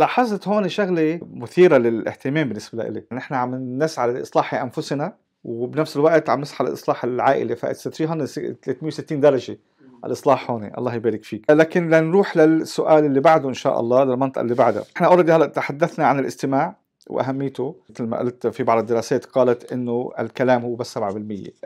لاحظت هون شغله مثيره للاهتمام بالنسبه لي نحن عم نسعى لاصلاح انفسنا وبنفس الوقت عم نسعى لاصلاح العائله ف 360 درجه الاصلاح هون الله يبارك فيك لكن لنروح للسؤال اللي بعده ان شاء الله للمنطقه اللي بعدها احنا اوريدي هلا تحدثنا عن الاستماع واهميته مثل ما قلت في بعض الدراسات قالت انه الكلام هو بس 7%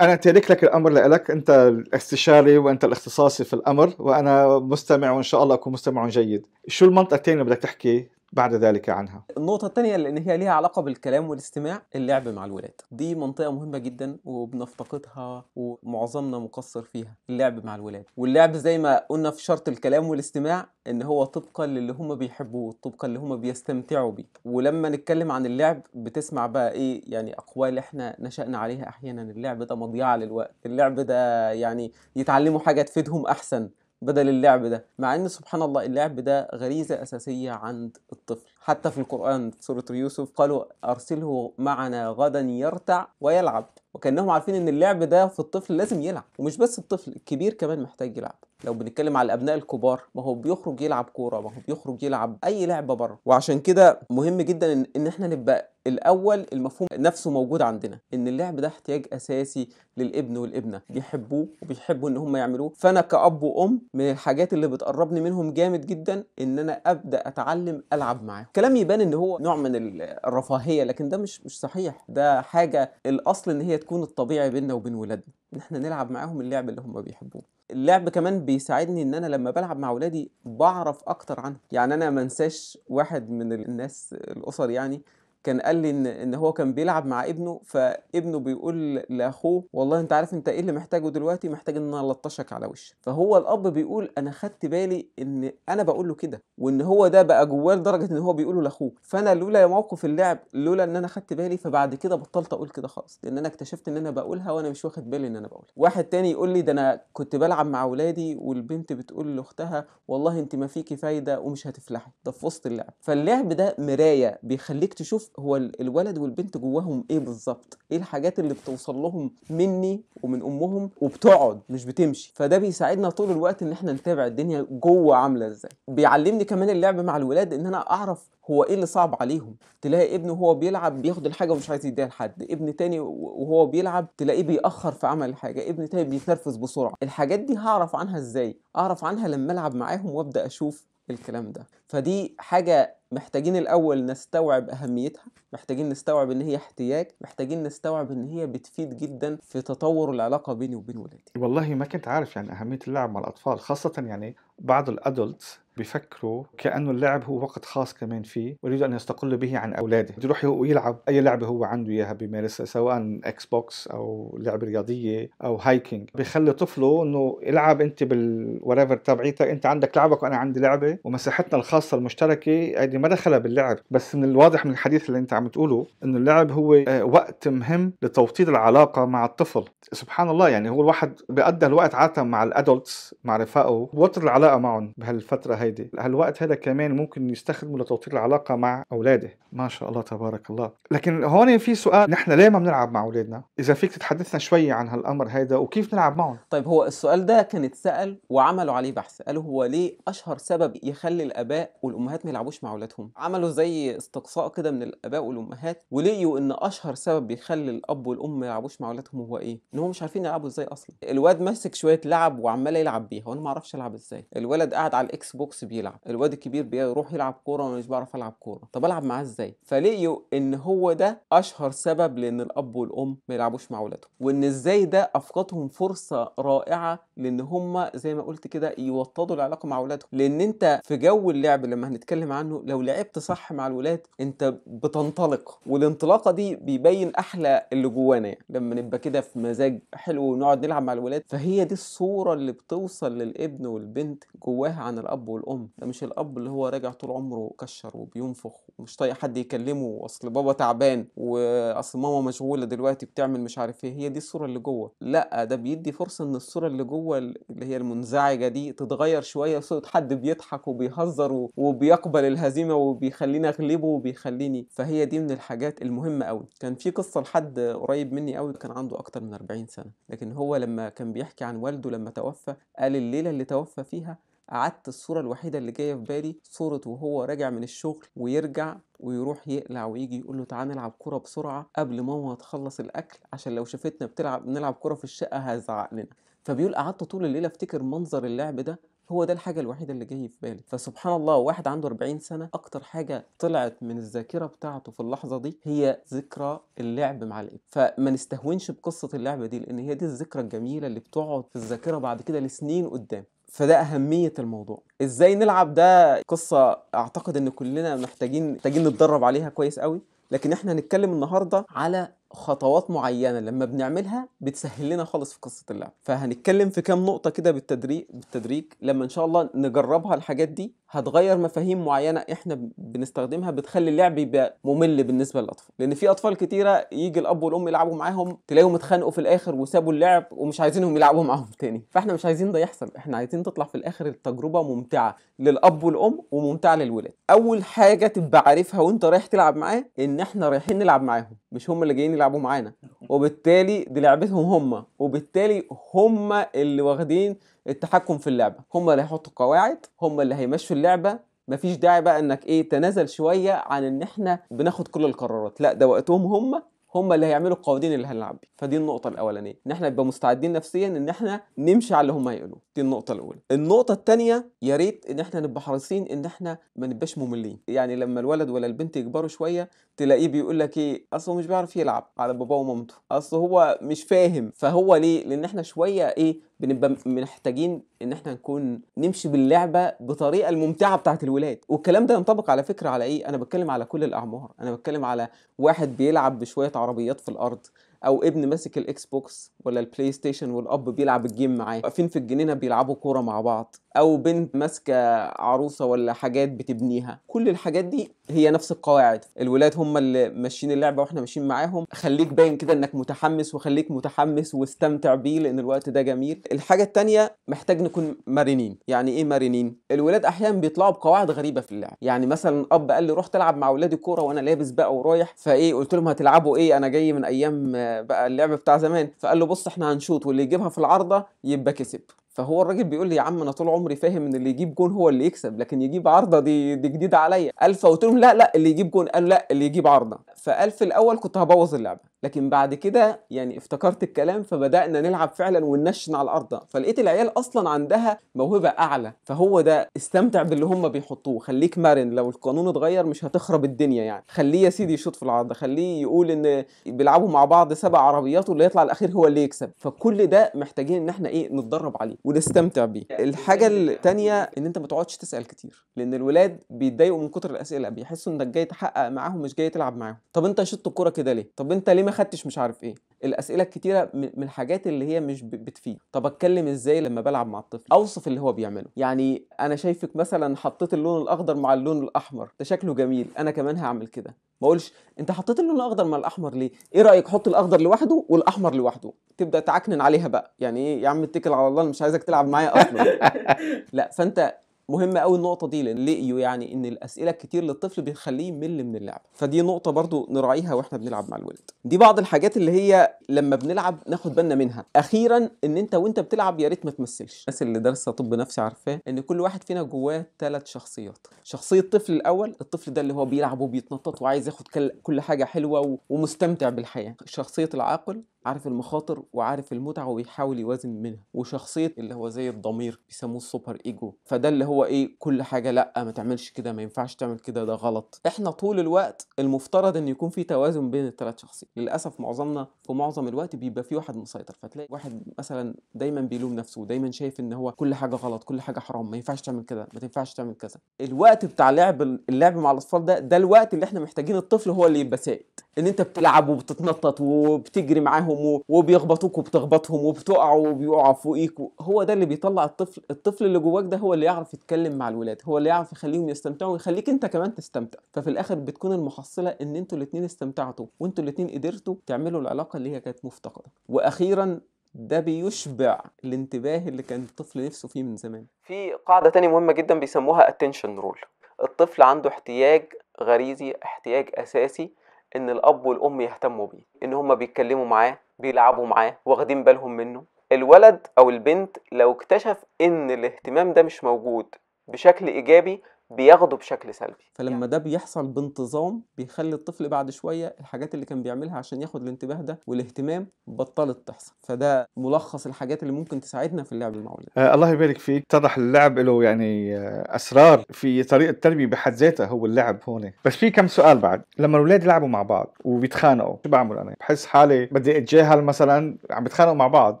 انا تارك لك الامر لك انت الاستشاري وانت الاختصاصي في الامر وانا مستمع وان شاء الله اكون مستمع جيد شو المنطقه الثانيه بدك تحكي بعد ذلك عنها النقطة الثانية لأن هي ليها علاقة بالكلام والاستماع اللعب مع الولاد دي منطقة مهمة جدا وبنفتقدها ومعظمنا مقصر فيها اللعب مع الولاد واللعب زي ما قلنا في شرط الكلام والاستماع ان هو طبقا للي هما بيحبوه طبقا اللي هما بيستمتعوا بيه ولما نتكلم عن اللعب بتسمع بقى ايه يعني اقوال احنا نشأنا عليها احيانا اللعب ده مضيعة للوقت اللعب ده يعني يتعلموا حاجة تفيدهم احسن بدل اللعب ده مع ان سبحان الله اللعب ده غريزه اساسيه عند الطفل حتى في القران في سوره يوسف قالوا ارسله معنا غدا يرتع ويلعب وكانهم عارفين ان اللعب ده في الطفل لازم يلعب ومش بس الطفل الكبير كمان محتاج يلعب لو بنتكلم على الابناء الكبار ما هو بيخرج يلعب كوره ما هو بيخرج يلعب اي لعبه بره وعشان كده مهم جدا ان احنا نبقى الاول المفهوم نفسه موجود عندنا ان اللعب ده احتياج اساسي للابن والابنه بيحبوه وبيحبوا ان هم يعملوه فانا كاب وام من الحاجات اللي بتقربني منهم جامد جدا ان انا ابدا اتعلم العب معاهم كلام يبان ان هو نوع من الرفاهيه لكن ده مش مش صحيح ده حاجه الاصل ان هي الكون الطبيعي بيننا وبين ولادنا ان احنا نلعب معاهم اللعب اللي هم بيحبوه اللعب كمان بيساعدني ان انا لما بلعب مع ولادي بعرف اكتر عنهم يعني انا ما انساش واحد من الناس الاسر يعني كان قال لي ان ان هو كان بيلعب مع ابنه فابنه بيقول لاخوه والله انت عارف انت ايه اللي محتاجه دلوقتي محتاج ان انا لطشك على وشك فهو الاب بيقول انا خدت بالي ان انا بقول له كده وان هو ده بقى جواه لدرجه ان هو بيقوله لاخوه فانا لولا موقف اللعب لولا ان انا خدت بالي فبعد كده بطلت اقول كده خالص لان انا اكتشفت ان انا بقولها وانا مش واخد بالي ان انا بقولها واحد تاني يقول لي ده انا كنت بلعب مع اولادي والبنت بتقول لاختها والله انت ما فيكي فايده ومش هتفلحي ده في وسط اللعب فاللعب ده مرايه بيخليك تشوف هو الولد والبنت جواهم ايه بالظبط ايه الحاجات اللي بتوصل لهم مني ومن امهم وبتقعد مش بتمشي فده بيساعدنا طول الوقت ان احنا نتابع الدنيا جوه عامله ازاي بيعلمني كمان اللعب مع الولاد ان انا اعرف هو ايه اللي صعب عليهم تلاقي ابنه وهو بيلعب بياخد الحاجه ومش عايز يديها لحد ابن تاني وهو بيلعب تلاقيه بيأخر في عمل الحاجه ابن تاني بيتنرفز بسرعه الحاجات دي هعرف عنها ازاي اعرف عنها لما العب معاهم وابدا اشوف الكلام ده فدي حاجة محتاجين الأول نستوعب أهميتها محتاجين نستوعب إن هي احتياج محتاجين نستوعب إن هي بتفيد جدا في تطور العلاقة بيني وبين ولادي والله ما كنت عارف يعني أهمية اللعب مع الأطفال خاصة يعني بعض الأدلتس بيفكروا كانه اللعب هو وقت خاص كمان فيه ويريدوا ان يستقلوا به عن اولاده بده يروح يلعب اي لعبه هو عنده اياها بيمارسها سواء اكس بوكس او لعبه رياضيه او هايكينج بخلي طفله انه العب انت بالوريفر تبعيتك انت عندك لعبك وانا عندي لعبه ومساحتنا الخاصه المشتركه هذه ما دخلها باللعب بس من الواضح من الحديث اللي انت عم تقوله انه اللعب هو آه، وقت مهم لتوطيد العلاقه مع الطفل سبحان الله يعني هو الواحد بيقضي الوقت عادة مع الادلتس مع رفاقه بوتر العلاقة معهم بهالفترة هيدي هالوقت هذا كمان ممكن يستخدمه لتوطير العلاقة مع اولاده ما شاء الله تبارك الله لكن هون في سؤال نحن ليه ما بنلعب مع اولادنا اذا فيك تتحدثنا شوي عن هالامر هيدا وكيف نلعب معهم طيب هو السؤال ده كان اتسال وعملوا عليه بحث قالوا هو ليه اشهر سبب يخلي الاباء والامهات ما يلعبوش مع اولادهم عملوا زي استقصاء كده من الاباء والامهات ولقيوا ان اشهر سبب بيخلي الاب والام ما يلعبوش مع اولادهم هو ايه ان هم مش عارفين يلعبوا ازاي اصلا الواد ماسك شويه لعب وعمال يلعب بيها وانا ما اعرفش العب ازاي الولد قاعد على الاكس بوكس بيلعب الواد الكبير بيروح يلعب كوره وانا مش بعرف العب كوره طب العب معاه ازاي فلقيوا ان هو ده اشهر سبب لان الاب والام ما يلعبوش مع اولادهم وان ازاي ده افقدهم فرصه رائعه لان هم زي ما قلت كده يوطدوا العلاقه مع اولادهم لان انت في جو اللعب لما هنتكلم عنه لو لعبت صح مع الولاد انت بتنطلق والانطلاقه دي بيبين احلى اللي جوانا يعني. لما نبقى كده في مزاج مزاج حلو ونقعد نلعب مع الولاد فهي دي الصوره اللي بتوصل للابن والبنت جواها عن الاب والام ده مش الاب اللي هو راجع طول عمره كشر وبينفخ ومش طايق حد يكلمه اصل بابا تعبان واصل ماما مشغوله دلوقتي بتعمل مش عارف ايه هي دي الصوره اللي جوه لا ده بيدي فرصه ان الصوره اللي جوه اللي هي المنزعجه دي تتغير شويه صوت حد بيضحك وبيهزر وبيقبل الهزيمه وبيخليني اغلبه وبيخليني فهي دي من الحاجات المهمه قوي كان في قصه لحد قريب مني قوي كان عنده اكتر من 40 40 سنة لكن هو لما كان بيحكي عن والده لما توفى قال الليلة اللي توفى فيها قعدت الصورة الوحيدة اللي جاية في بالي صورة وهو راجع من الشغل ويرجع ويروح يقلع ويجي يقول له تعالى نلعب كورة بسرعة قبل ماما تخلص الأكل عشان لو شفتنا بتلعب نلعب كورة في الشقة هزعق لنا فبيقول قعدت طول الليلة افتكر منظر اللعب ده هو ده الحاجة الوحيدة اللي جاي في بالي فسبحان الله واحد عنده 40 سنة أكتر حاجة طلعت من الذاكرة بتاعته في اللحظة دي هي ذكرى اللعب مع الاب فما نستهونش بقصة اللعبة دي لأن هي دي الذكرى الجميلة اللي بتقعد في الذاكرة بعد كده لسنين قدام فده أهمية الموضوع إزاي نلعب ده قصة أعتقد إن كلنا محتاجين محتاجين نتدرب عليها كويس قوي لكن احنا هنتكلم النهارده على خطوات معينه لما بنعملها بتسهل لنا خالص في قصه اللعب فهنتكلم في كام نقطه كده بالتدريج بالتدريج لما ان شاء الله نجربها الحاجات دي هتغير مفاهيم معينه احنا بنستخدمها بتخلي اللعب يبقى ممل بالنسبه للاطفال لان في اطفال كتيره يجي الاب والام يلعبوا معاهم تلاقيهم اتخانقوا في الاخر وسابوا اللعب ومش عايزينهم يلعبوا معاهم تاني فاحنا مش عايزين ده يحصل احنا عايزين تطلع في الاخر التجربه ممتعه للاب والام وممتعه للولاد اول حاجه تبقى عارفها وانت رايح تلعب معاه ان احنا رايحين نلعب معاهم مش هم اللي جايين يلعبوا معانا وبالتالي دي لعبتهم هم وبالتالي هم اللي واخدين التحكم في اللعبه هم اللي هيحطوا القواعد هم اللي هيمشوا اللعبه مفيش داعي بقى انك ايه تنازل شويه عن ان احنا بناخد كل القرارات لا ده وقتهم هم هم اللي هيعملوا القوانين اللي هنلعب بيها فدي النقطة الأولانية إن احنا نبقى مستعدين نفسيا إن احنا نمشي على اللي هم هيقولوه دي النقطة الأولى النقطة الثانية يا ريت إن احنا نبقى حريصين إن احنا ما نبقاش مملين يعني لما الولد ولا البنت يكبروا شوية تلاقيه بيقول لك ايه اصله مش بيعرف يلعب على باباه ومامته اصل هو مش فاهم فهو ليه لان احنا شويه ايه بنبقى محتاجين ان احنا نكون نمشي باللعبه بطريقه الممتعه بتاعه الولاد والكلام ده ينطبق على فكره على ايه انا بتكلم على كل الاعمار انا بتكلم على واحد بيلعب بشويه عربيات في الارض او ابن ماسك الاكس بوكس ولا البلاي ستيشن والاب بيلعب الجيم معاه واقفين في الجنينه بيلعبوا كوره مع بعض او بنت ماسكه عروسه ولا حاجات بتبنيها كل الحاجات دي هي نفس القواعد الولاد هم اللي ماشيين اللعبه واحنا ماشيين معاهم خليك باين كده انك متحمس وخليك متحمس واستمتع بيه لان الوقت ده جميل الحاجه الثانيه محتاج نكون مرنين يعني ايه مرنين الولاد احيانا بيطلعوا بقواعد غريبه في اللعب يعني مثلا اب قال لي روح تلعب مع اولادي كوره وانا لابس بقى ورايح فايه قلت لهم هتلعبوا ايه انا جاي من ايام بقى اللعب بتاع زمان فقال له بص احنا هنشوط واللي يجيبها في العارضه يبقى كسب فهو الراجل بيقول لي يا عم انا طول عمري فاهم ان اللي يجيب جون هو اللي يكسب لكن يجيب عرضه دي دي جديده عليا قال فقلت لهم لا لا اللي يجيب جون قال لا اللي يجيب عرضه فقال في الاول كنت هبوظ اللعبه لكن بعد كده يعني افتكرت الكلام فبدانا نلعب فعلا وننشن على الارض فلقيت العيال اصلا عندها موهبه اعلى فهو ده استمتع باللي هم بيحطوه خليك مرن لو القانون اتغير مش هتخرب الدنيا يعني خليه يا سيدي يشوط في العرض خليه يقول ان بيلعبوا مع بعض سبع عربيات واللي يطلع الاخير هو اللي يكسب فكل ده محتاجين ان احنا ايه نتدرب عليه ونستمتع بيه الحاجه الثانيه ان انت ما تقعدش تسال كتير لان الولاد بيتضايقوا من كتر الاسئله بيحسوا انك جاي تحقق معاهم مش جاي تلعب معاهم طب انت شطت الكوره كده ليه طب انت ليه ما خدتش مش عارف ايه الاسئله الكتيره من الحاجات اللي هي مش بتفيد طب اتكلم ازاي لما بلعب مع الطفل اوصف اللي هو بيعمله يعني انا شايفك مثلا حطيت اللون الاخضر مع اللون الاحمر ده شكله جميل انا كمان هعمل كده ما اقولش انت حطيت اللون الاخضر مع الاحمر ليه ايه رايك حط الاخضر لوحده والاحمر لوحده تبدا تعكنن عليها بقى يعني ايه يا عم اتكل على الله انا مش عايزك تلعب معايا اصلا لا فانت مهمة قوي النقطة دي لأن لقيوا يعني إن الأسئلة الكتير للطفل بيخليه يمل من اللعب فدي نقطة برضو نراعيها وإحنا بنلعب مع الولد دي بعض الحاجات اللي هي لما بنلعب ناخد بالنا منها أخيرا إن أنت وأنت بتلعب يا ريت ما تمثلش الناس اللي دارسة طب نفسي عارفاه إن كل واحد فينا جواه ثلاث شخصيات شخصية الطفل الأول الطفل ده اللي هو بيلعب وبيتنطط وعايز ياخد كل حاجة حلوة ومستمتع بالحياة شخصية العاقل عارف المخاطر وعارف المتعه وبيحاول يوازن منها وشخصيه اللي هو زي الضمير بيسموه السوبر ايجو فده اللي هو ايه كل حاجه لا ما تعملش كده ما ينفعش تعمل كده ده غلط احنا طول الوقت المفترض ان يكون في توازن بين الثلاث شخصيات للاسف معظمنا في معظم الوقت بيبقى في واحد مسيطر فتلاقي واحد مثلا دايما بيلوم نفسه ودايما شايف ان هو كل حاجه غلط كل حاجه حرام ما ينفعش تعمل كده ما تنفعش تعمل كذا الوقت بتاع لعب اللعب مع الاطفال ده ده الوقت اللي احنا محتاجين الطفل هو اللي يبقى سائد ان انت بتلعب وبتتنطط وبتجري معاهم وبيخبطوك وبتخبطهم وبتقعوا وبيقعوا فوقيك هو ده اللي بيطلع الطفل الطفل اللي جواك ده هو اللي يعرف يتكلم مع الولاد هو اللي يعرف يخليهم يستمتعوا ويخليك انت كمان تستمتع ففي الاخر بتكون المحصله ان انتوا الاثنين استمتعتوا وانتوا الاثنين قدرتوا تعملوا العلاقه اللي هي كانت مفتقده واخيرا ده بيشبع الانتباه اللي كان الطفل نفسه فيه من زمان في قاعده تانية مهمه جدا بيسموها attention rule الطفل عنده احتياج غريزي احتياج اساسي ان الاب والام يهتموا بيه ان هما بيتكلموا معاه بيلعبوا معاه واخدين بالهم منه الولد او البنت لو اكتشف ان الاهتمام ده مش موجود بشكل ايجابي بياخده بشكل سلبي فلما يعني. ده بيحصل بانتظام بيخلي الطفل بعد شويه الحاجات اللي كان بيعملها عشان ياخد الانتباه ده والاهتمام بطلت تحصل فده ملخص الحاجات اللي ممكن تساعدنا في اللعب مع الاولاد آه الله يبارك فيك اتضح اللعب له يعني آه اسرار في طريقه التربيه بحد ذاتها هو اللعب هون بس في كم سؤال بعد لما الاولاد يلعبوا مع بعض وبيتخانقوا شو بعمل انا بحس حالي بدي اتجاهل مثلا عم بيتخانقوا مع بعض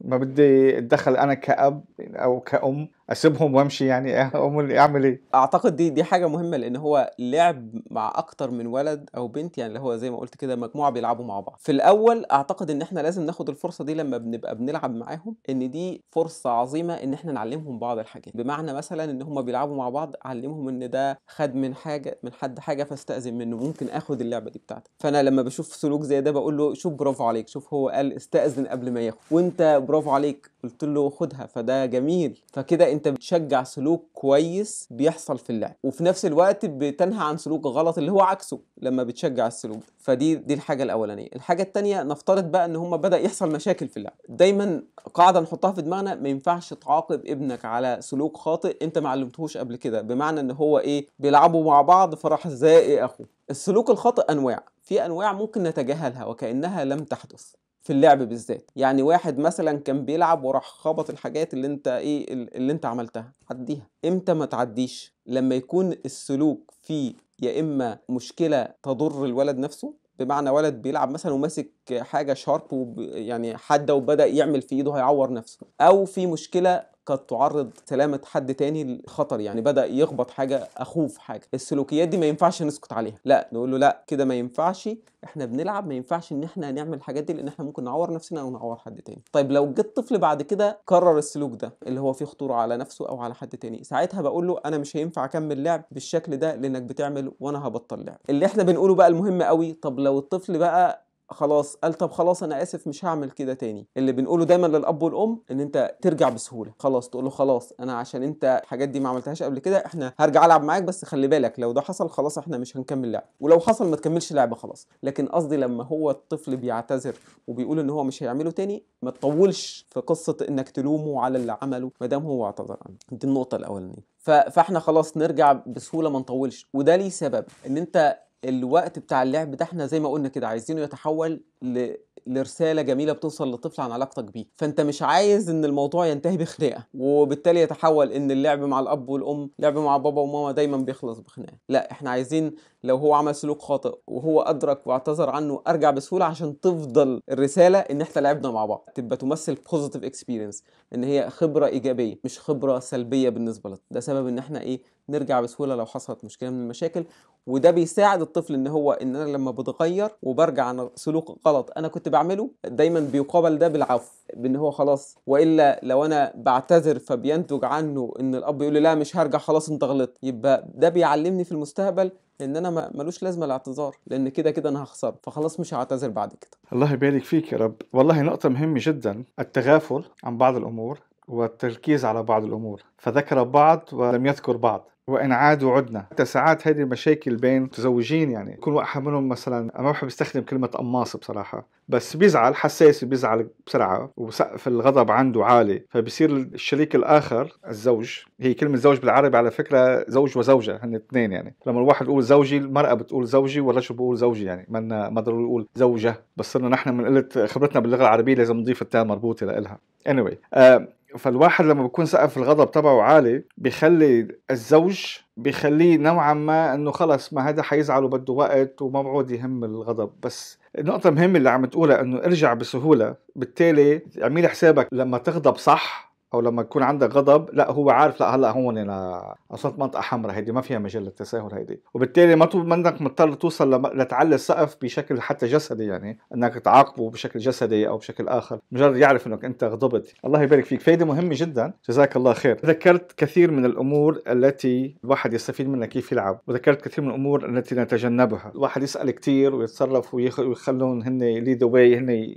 ما بدي اتدخل انا كاب او كأم اسيبهم وامشي يعني اعمل ايه اعتقد دي دي حاجه مهمه لان هو لعب مع اكتر من ولد او بنت يعني اللي هو زي ما قلت كده مجموعه بيلعبوا مع بعض في الاول اعتقد ان احنا لازم ناخد الفرصه دي لما بنبقى بنلعب معاهم ان دي فرصه عظيمه ان احنا نعلمهم بعض الحاجات بمعنى مثلا ان هم بيلعبوا مع بعض علمهم ان ده خد من حاجه من حد حاجه فاستاذن منه ممكن اخد اللعبه دي بتاعتي فانا لما بشوف سلوك زي ده بقول له شوف برافو عليك شوف هو قال استاذن قبل ما ياخد وانت برافو عليك قلت له خدها فده جميل فكده انت بتشجع سلوك كويس بيحصل في اللعب وفي نفس الوقت بتنهى عن سلوك غلط اللي هو عكسه لما بتشجع السلوك فدي دي الحاجه الاولانيه الحاجه الثانيه نفترض بقى ان هم بدا يحصل مشاكل في اللعب دايما قاعده نحطها في دماغنا ما ينفعش تعاقب ابنك على سلوك خاطئ انت ما علمتهوش قبل كده بمعنى ان هو ايه بيلعبوا مع بعض فراح زائق اخوه السلوك الخاطئ انواع في انواع ممكن نتجاهلها وكانها لم تحدث في اللعب بالذات يعني واحد مثلا كان بيلعب وراح خبط الحاجات اللي انت ايه اللي انت عملتها عديها امتى ما تعديش لما يكون السلوك فيه يا اما مشكله تضر الولد نفسه بمعنى ولد بيلعب مثلا وماسك حاجه شارب يعني حاده وبدا يعمل في ايده هيعور نفسه او في مشكله قد تعرض سلامه حد تاني لخطر يعني بدا يخبط حاجه اخوه في حاجه السلوكيات دي ما ينفعش نسكت عليها لا نقول له لا كده ما ينفعش احنا بنلعب ما ينفعش ان احنا نعمل الحاجات دي لان احنا ممكن نعور نفسنا او نعور حد تاني طيب لو جه الطفل بعد كده كرر السلوك ده اللي هو فيه خطوره على نفسه او على حد تاني ساعتها بقول له انا مش هينفع اكمل لعب بالشكل ده لانك بتعمل وانا هبطل لعب اللي احنا بنقوله بقى المهم قوي طب لو الطفل بقى خلاص قال طب خلاص انا اسف مش هعمل كده تاني اللي بنقوله دايما للاب والام ان انت ترجع بسهوله خلاص تقول له خلاص انا عشان انت الحاجات دي ما عملتهاش قبل كده احنا هرجع العب معاك بس خلي بالك لو ده حصل خلاص احنا مش هنكمل لعب ولو حصل ما تكملش لعبه خلاص لكن قصدي لما هو الطفل بيعتذر وبيقول ان هو مش هيعمله تاني ما تطولش في قصه انك تلومه على اللي عمله ما دام هو اعتذر عنه دي النقطه الاولانيه فاحنا خلاص نرجع بسهوله ما نطولش وده ليه سبب ان انت الوقت بتاع اللعب ده احنا زي ما قلنا كده عايزينه يتحول ل... لرساله جميله بتوصل للطفل عن علاقتك بيه فانت مش عايز ان الموضوع ينتهي بخناقه وبالتالي يتحول ان اللعب مع الاب والام لعب مع بابا وماما دايما بيخلص بخناقه لا احنا عايزين لو هو عمل سلوك خاطئ وهو ادرك واعتذر عنه ارجع بسهوله عشان تفضل الرساله ان احنا لعبنا مع بعض تبقى تمثل بوزيتيف اكسبيرينس ان هي خبره ايجابيه مش خبره سلبيه بالنسبه لك ده سبب ان احنا ايه نرجع بسهوله لو حصلت مشكله من المشاكل وده بيساعد الطفل ان هو ان انا لما بتغير وبرجع عن سلوك غلط انا كنت بعمله دايما بيقابل ده بالعفو بان هو خلاص والا لو انا بعتذر فبينتج عنه ان الاب يقول لي لا مش هرجع خلاص انت غلطت يبقى ده بيعلمني في المستقبل ان انا ملوش لازمه الاعتذار لان كده كده انا هخسر فخلاص مش هعتذر بعد كده الله يبارك فيك يا رب والله نقطه مهمه جدا التغافل عن بعض الامور والتركيز على بعض الأمور فذكر بعض ولم يذكر بعض وان عادوا عدنا حتى ساعات هذه المشاكل بين متزوجين يعني كل واحد منهم مثلا ما بحب استخدم كلمه قماص بصراحه بس بيزعل حساس بيزعل بسرعه وسقف الغضب عنده عالي فبصير الشريك الاخر الزوج هي كلمه زوج بالعربي على فكره زوج وزوجه هن اثنين يعني لما الواحد يقول زوجي المراه بتقول زوجي والرجل بيقول زوجي يعني ما ما ضروري يقول زوجه بس صرنا نحن من قله خبرتنا باللغه العربيه لازم نضيف التاء مربوطه لها anyway آه فالواحد لما بيكون سقف الغضب تبعه عالي بيخلي الزوج بيخليه نوعا ما انه خلص ما هذا حيزعل وبده وقت وما بعود يهم الغضب بس النقطة مهمة اللي عم تقولها انه ارجع بسهولة بالتالي اعملي حسابك لما تغضب صح او لما يكون عندك غضب لا هو عارف لا هلا هون انا وصلت منطقه حمراء هيدي ما فيها مجال للتساهل هيدي وبالتالي ما منك مضطر توصل لتعلي السقف بشكل حتى جسدي يعني انك تعاقبه بشكل جسدي او بشكل اخر مجرد يعرف انك انت غضبت الله يبارك فيك فايده مهمه جدا جزاك الله خير ذكرت كثير من الامور التي الواحد يستفيد منها كيف يلعب وذكرت كثير من الامور التي نتجنبها الواحد يسال كثير ويتصرف ويخلون هن ليد واي هن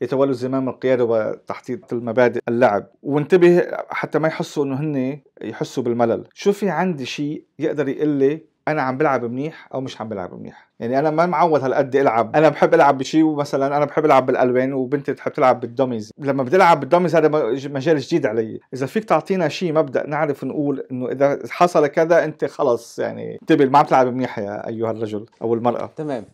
يتولوا زمام القياده وتحطيط المبادئ اللعب وانتبه حتى ما يحسوا انه هن يحسوا بالملل شو في عندي شيء يقدر يقول لي انا عم بلعب منيح او مش عم بلعب منيح يعني انا ما معود هالقد العب انا بحب العب بشيء ومثلا انا بحب العب بالالوان وبنتي بتحب تلعب بالدوميز لما بدي العب بالدوميز هذا مجال جديد علي اذا فيك تعطينا شيء مبدا نعرف نقول انه اذا حصل كذا انت خلص يعني انتبه ما عم تلعب منيح يا ايها الرجل او المراه تمام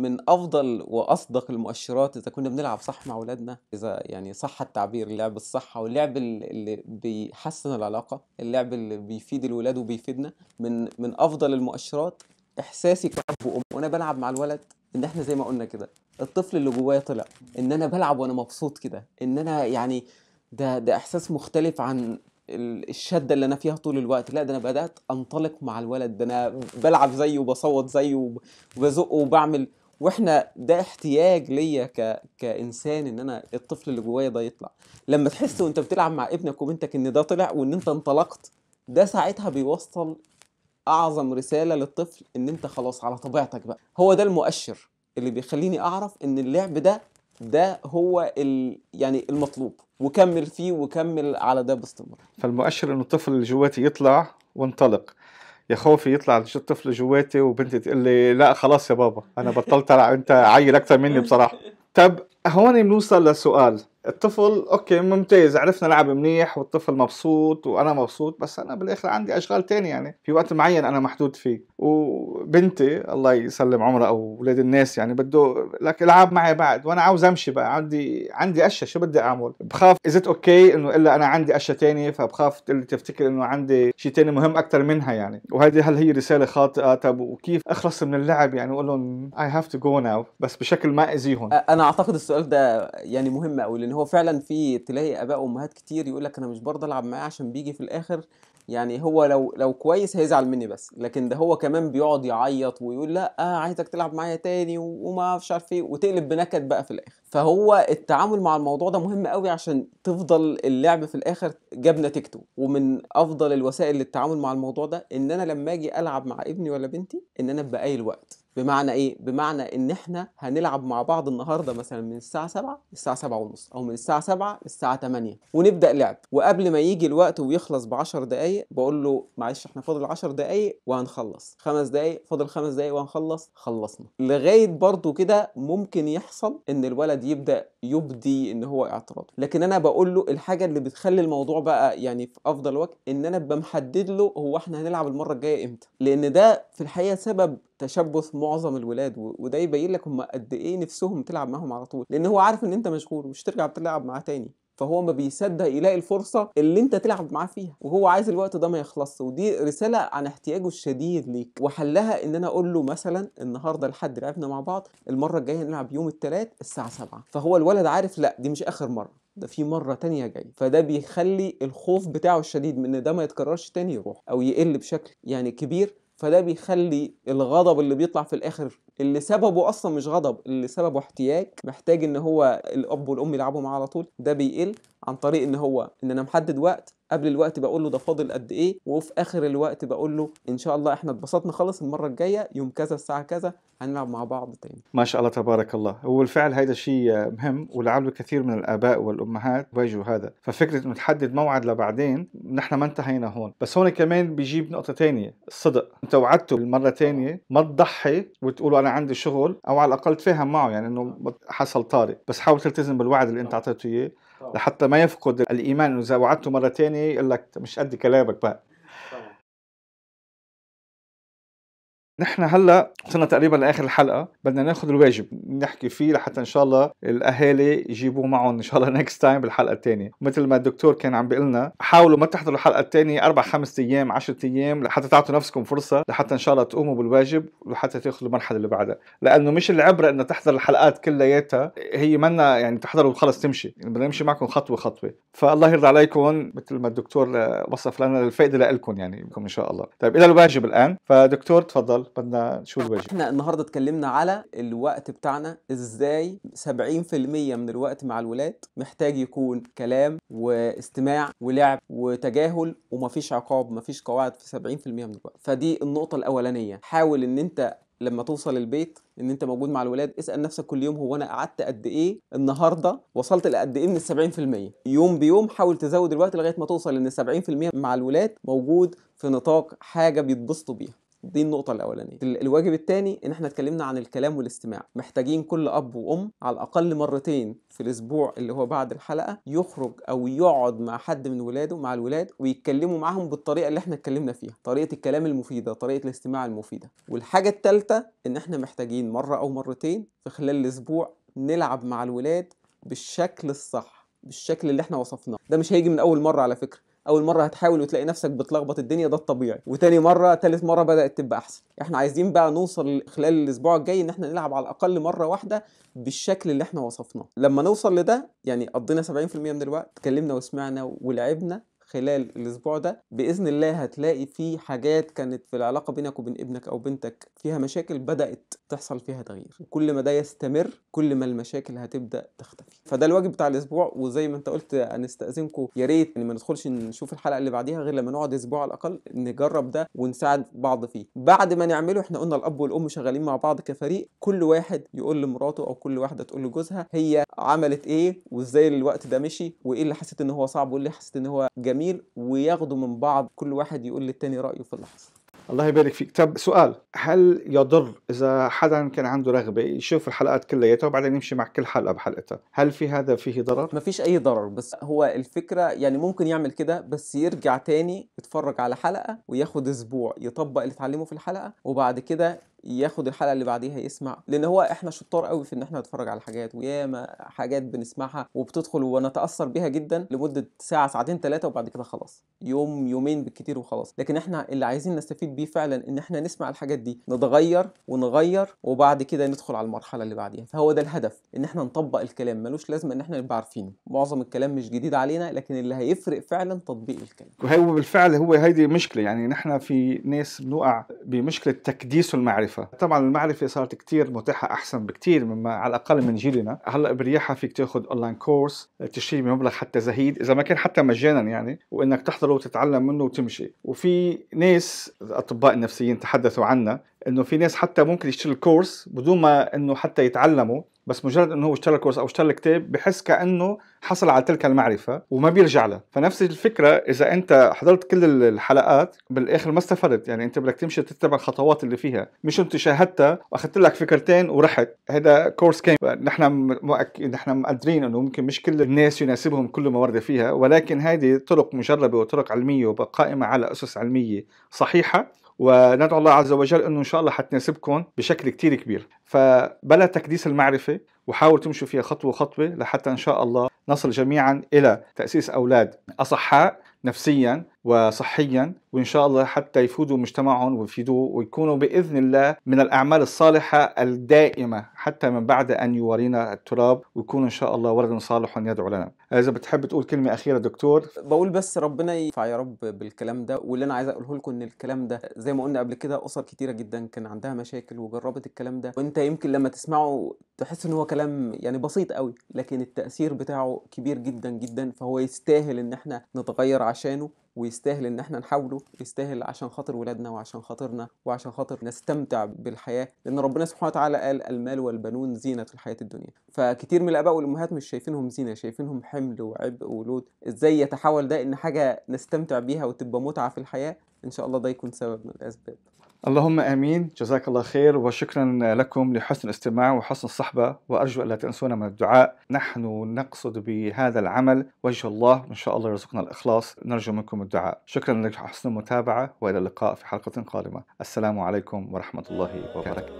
من افضل واصدق المؤشرات اذا كنا بنلعب صح مع اولادنا اذا يعني صح التعبير اللعب الصح واللعب اللي بيحسن العلاقه اللعب اللي بيفيد الولاد وبيفيدنا من من افضل المؤشرات احساسي كاب وام وانا بلعب مع الولد ان احنا زي ما قلنا كده الطفل اللي جوايا طلع ان انا بلعب وانا مبسوط كده ان انا يعني ده ده احساس مختلف عن الشده اللي انا فيها طول الوقت لا ده انا بدات انطلق مع الولد ده انا بلعب زيه وبصوت زيه وبزقه وبعمل واحنا ده احتياج ليا ك... كانسان ان انا الطفل اللي جوايا ده يطلع لما تحس وانت بتلعب مع ابنك وبنتك ان ده طلع وان انت انطلقت ده ساعتها بيوصل اعظم رساله للطفل ان انت خلاص على طبيعتك بقى هو ده المؤشر اللي بيخليني اعرف ان اللعب ده ده هو ال... يعني المطلوب وكمل فيه وكمل على ده باستمرار فالمؤشر ان الطفل اللي جواتي يطلع وانطلق يا خوفي يطلع الطفل جواتي وبنتي تقول لي لا خلاص يا بابا انا بطلت انت عيل اكثر مني بصراحه طب هون بنوصل لسؤال الطفل اوكي ممتاز عرفنا نلعب منيح والطفل مبسوط وانا مبسوط بس انا بالاخر عندي اشغال تانية يعني في وقت معين انا محدود فيه وبنتي الله يسلم عمرها او اولاد الناس يعني بده لك العب معي بعد وانا عاوز امشي بقى عندي عندي اشياء شو بدي اعمل بخاف اذا اوكي انه الا انا عندي اشياء تانية فبخاف تفتكر انه عندي شيء تاني مهم اكثر منها يعني وهذه هل هي رساله خاطئه طب وكيف اخلص من اللعب يعني اقول لهم اي هاف تو جو ناو بس بشكل ما اذيهم انا اعتقد السؤال ده يعني مهم قوي لان هو فعلا في تلاقي اباء وامهات كتير يقول لك انا مش برضه العب معاه عشان بيجي في الاخر يعني هو لو لو كويس هيزعل مني بس لكن ده هو كمان بيقعد يعيط ويقول لا آه عايزك تلعب معايا تاني وما اعرفش عارف ايه وتقلب بنكد بقى في الاخر فهو التعامل مع الموضوع ده مهم قوي عشان تفضل اللعب في الاخر جاب نتيجته ومن افضل الوسائل للتعامل مع الموضوع ده ان انا لما اجي العب مع ابني ولا بنتي ان انا ابقى قايل وقت بمعنى ايه بمعنى ان احنا هنلعب مع بعض النهارده مثلا من الساعه 7 للساعه 7 ونص او من الساعه 7 للساعه 8 ونبدا لعب وقبل ما يجي الوقت ويخلص ب 10 دقائق بقول له معلش احنا فاضل 10 دقائق وهنخلص خمس دقائق فاضل خمس دقائق وهنخلص خلصنا لغايه برضو كده ممكن يحصل ان الولد يبدا يبدي ان هو اعتراضه لكن انا بقول له الحاجه اللي بتخلي الموضوع بقى يعني في افضل وقت ان انا ببقى محدد له هو احنا هنلعب المره الجايه امتى لان ده في الحقيقه سبب تشبث معظم الولاد وده يبين لك هم قد ايه نفسهم تلعب معاهم على طول لان هو عارف ان انت مشغول ومش ترجع تلعب معاه تاني فهو ما بيصدق يلاقي الفرصه اللي انت تلعب معاه فيها وهو عايز الوقت ده ما يخلصش ودي رساله عن احتياجه الشديد ليك وحلها ان انا اقول له مثلا النهارده لحد لعبنا مع بعض المره الجايه نلعب يوم الثلاث الساعه 7 فهو الولد عارف لا دي مش اخر مره ده في مره تانية جاي فده بيخلي الخوف بتاعه الشديد من ان ده ما يتكررش تاني يروح او يقل بشكل يعني كبير فده بيخلي الغضب اللي بيطلع في الاخر اللي سببه اصلا مش غضب اللي سببه احتياج محتاج ان هو الاب والام يلعبوا معاه على طول ده بيقل عن طريق ان هو ان انا محدد وقت قبل الوقت بقول له ده فاضل قد ايه وفي اخر الوقت بقول له ان شاء الله احنا اتبسطنا خالص المره الجايه يوم كذا الساعه كذا هنلعب مع بعض تاني ما شاء الله تبارك الله هو بالفعل هذا شيء مهم ولعله كثير من الاباء والامهات بيجوا هذا ففكره انه تحدد موعد لبعدين نحن ما انتهينا هون بس هون كمان بيجيب نقطه ثانيه الصدق انت وعدته المره الثانيه ما تضحي وتقول انا عندي شغل او على الاقل تفاهم معه يعني انه حصل طارئ بس حاول تلتزم بالوعد اللي انت اعطيته اياه لحتى ما يفقد الايمان انه اذا وعدته مره ثانيه يقول لك مش قد كلامك بقى نحن هلا وصلنا تقريبا لاخر الحلقه بدنا ناخذ الواجب نحكي فيه لحتى ان شاء الله الاهالي يجيبوه معهم ان شاء الله نكست تايم بالحلقه الثانيه مثل ما الدكتور كان عم بيقول لنا حاولوا ما تحضروا الحلقه الثانيه اربع خمس ايام 10 ايام لحتى تعطوا نفسكم فرصه لحتى ان شاء الله تقوموا بالواجب ولحتى تاخذوا المرحله اللي بعدها لانه مش العبره انه تحضر الحلقات كلياتها هي منا يعني تحضروا وخلص تمشي يعني بدنا نمشي معكم خطوه خطوه فالله يرضى عليكم مثل ما الدكتور وصف لنا الفائده لكم يعني ان شاء الله طيب الى الواجب الان فدكتور تفضل بدنا شو الوجه احنا النهارده اتكلمنا على الوقت بتاعنا ازاي 70% من الوقت مع الولاد محتاج يكون كلام واستماع ولعب وتجاهل ومفيش عقاب مفيش قواعد في 70% من الوقت فدي النقطه الاولانيه حاول ان انت لما توصل البيت ان انت موجود مع الولاد اسال نفسك كل يوم هو انا قعدت قد ايه النهارده وصلت لقد ايه من ال 70% يوم بيوم حاول تزود الوقت لغايه ما توصل ان 70% مع الولاد موجود في نطاق حاجه بيتبسطوا بيها دي النقطه الاولانيه الواجب الثاني ان احنا اتكلمنا عن الكلام والاستماع محتاجين كل اب وام على الاقل مرتين في الاسبوع اللي هو بعد الحلقه يخرج او يقعد مع حد من ولاده مع الولاد ويتكلموا معاهم بالطريقه اللي احنا اتكلمنا فيها طريقه الكلام المفيده طريقه الاستماع المفيده والحاجه الثالثه ان احنا محتاجين مره او مرتين في خلال الاسبوع نلعب مع الولاد بالشكل الصح بالشكل اللي احنا وصفناه ده مش هيجي من اول مره على فكره اول مره هتحاول وتلاقي نفسك بتلخبط الدنيا ده الطبيعي وتاني مره تالت مره بدات تبقى احسن احنا عايزين بقى نوصل خلال الاسبوع الجاي ان احنا نلعب على الاقل مره واحده بالشكل اللي احنا وصفناه لما نوصل لده يعني قضينا 70% من الوقت اتكلمنا وسمعنا ولعبنا خلال الأسبوع ده بإذن الله هتلاقي في حاجات كانت في العلاقة بينك وبين ابنك أو بنتك فيها مشاكل بدأت تحصل فيها تغيير وكل ما ده يستمر كل ما المشاكل هتبدأ تختفي فده الواجب بتاع الأسبوع وزي ما أنت قلت هنستأذنكم يا ريت يعني ما ندخلش نشوف الحلقة اللي بعديها غير لما نقعد أسبوع على الأقل نجرب ده ونساعد بعض فيه بعد ما نعمله احنا قلنا الأب والأم شغالين مع بعض كفريق كل واحد يقول لمراته أو كل واحدة تقول لجوزها هي عملت إيه وإزاي الوقت ده مشي وإيه اللي حسيت إن هو صعب وإيه اللي حسيت إن هو جميل جميل وياخدوا من بعض كل واحد يقول للتاني رأيه في اللحظة الله يبارك فيك طب سؤال هل يضر اذا حدا كان عنده رغبه يشوف الحلقات كلياتها وبعدين يمشي مع كل حلقه بحلقتها هل في هذا فيه ضرر ما فيش اي ضرر بس هو الفكره يعني ممكن يعمل كده بس يرجع تاني يتفرج على حلقه وياخد اسبوع يطبق اللي اتعلمه في الحلقه وبعد كده ياخد الحلقه اللي بعديها يسمع لان هو احنا شطار قوي في ان احنا نتفرج على حاجات وياما حاجات بنسمعها وبتدخل ونتاثر بيها جدا لمده ساعه ساعتين ثلاثه وبعد كده خلاص يوم يومين بالكتير وخلاص لكن احنا اللي عايزين نستفيد بيه فعلا ان احنا نسمع الحاجات دي نتغير ونغير وبعد كده ندخل على المرحله اللي بعديها فهو ده الهدف ان احنا نطبق الكلام ملوش لازمه ان احنا نبقى عارفينه معظم الكلام مش جديد علينا لكن اللي هيفرق فعلا تطبيق الكلام وهو بالفعل هو هيدي مشكله يعني نحن في ناس بنقع بمشكله تكديس المعرفه المعرفة طبعا المعرفة صارت كتير متاحة أحسن بكتير مما على الأقل من جيلنا هلا برياحة فيك تاخذ أونلاين كورس تشتري بمبلغ حتى زهيد إذا ما كان حتى مجانا يعني وإنك تحضره وتتعلم منه وتمشي وفي ناس الأطباء النفسيين تحدثوا عنا انه في ناس حتى ممكن يشتري الكورس بدون ما انه حتى يتعلمه بس مجرد انه هو اشترى الكورس او اشترى الكتاب بحس كانه حصل على تلك المعرفه وما بيرجع لها فنفس الفكره اذا انت حضرت كل الحلقات بالاخر ما استفدت يعني انت بدك تمشي تتبع الخطوات اللي فيها مش انت شاهدتها واخذت لك فكرتين ورحت هذا كورس كامل نحن مؤكد نحن مقدرين انه ممكن مش كل الناس يناسبهم كل ما ورد فيها ولكن هذه طرق مجربه وطرق علميه وقائمه على اسس علميه صحيحه وندعو الله عز وجل انه ان شاء الله حتناسبكم بشكل كتير كبير فبلا تكديس المعرفه وحاول تمشوا فيها خطوه خطوه لحتى ان شاء الله نصل جميعا الى تاسيس اولاد اصحاء نفسيا وصحيا وان شاء الله حتى يفيدوا مجتمعهم ويفيدوه ويكونوا باذن الله من الاعمال الصالحه الدائمه حتى من بعد ان يوارينا التراب ويكون ان شاء الله ورد صالح يدعو لنا اذا بتحب تقول كلمه اخيره دكتور بقول بس ربنا ينفع يا رب بالكلام ده واللي انا عايز اقوله لكم ان الكلام ده زي ما قلنا قبل كده اسر كتيره جدا كان عندها مشاكل وجربت الكلام ده وانت يمكن لما تسمعه تحس ان هو كلام يعني بسيط قوي لكن التاثير بتاعه كبير جدا جدا فهو يستاهل ان احنا نتغير عشانه ويستاهل ان احنا نحاوله يستاهل عشان خاطر ولادنا وعشان خاطرنا وعشان خاطر نستمتع بالحياه لان ربنا سبحانه وتعالى قال المال والبنون زينه الحياه الدنيا فكتير من الاباء والامهات مش شايفينهم زينه شايفينهم حلو وحمل وعبء ولود ازاي يتحول ده ان حاجه نستمتع بيها وتبقى متعه في الحياه ان شاء الله ده يكون سبب من الاسباب اللهم امين جزاك الله خير وشكرا لكم لحسن الاستماع وحسن الصحبه وارجو الا تنسونا من الدعاء نحن نقصد بهذا العمل وجه الله ان شاء الله يرزقنا الاخلاص نرجو منكم الدعاء شكرا لحسن المتابعه والى اللقاء في حلقه قادمه السلام عليكم ورحمه الله وبركاته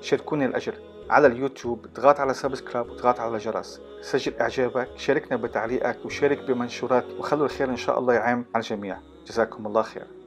شاركوني الاجر على اليوتيوب اضغط على سبسكرايب واضغط على الجرس سجل اعجابك شاركنا بتعليقك وشارك بمنشورات وخلوا الخير ان شاء الله يعم على الجميع جزاكم الله خير